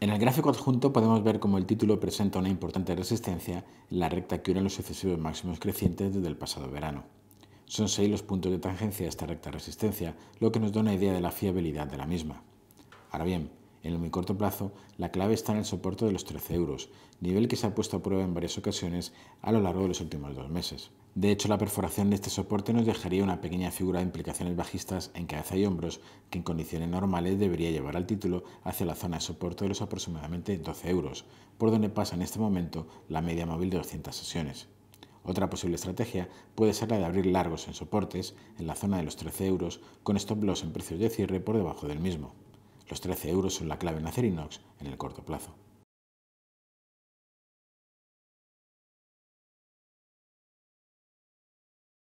En el gráfico adjunto podemos ver cómo el título presenta una importante resistencia en la recta que une los sucesivos máximos crecientes desde el pasado verano. Son seis los puntos de tangencia de esta recta resistencia, lo que nos da una idea de la fiabilidad de la misma. Ahora bien, en el muy corto plazo, la clave está en el soporte de los 13 euros, nivel que se ha puesto a prueba en varias ocasiones a lo largo de los últimos dos meses. De hecho, la perforación de este soporte nos dejaría una pequeña figura de implicaciones bajistas en cabeza y hombros que en condiciones normales debería llevar al título hacia la zona de soporte de los aproximadamente 12 euros, por donde pasa en este momento la media móvil de 200 sesiones. Otra posible estrategia puede ser la de abrir largos en soportes en la zona de los 13 euros con stop loss en precios de cierre por debajo del mismo. Los 13 euros son la clave en hacer Inox en el corto plazo.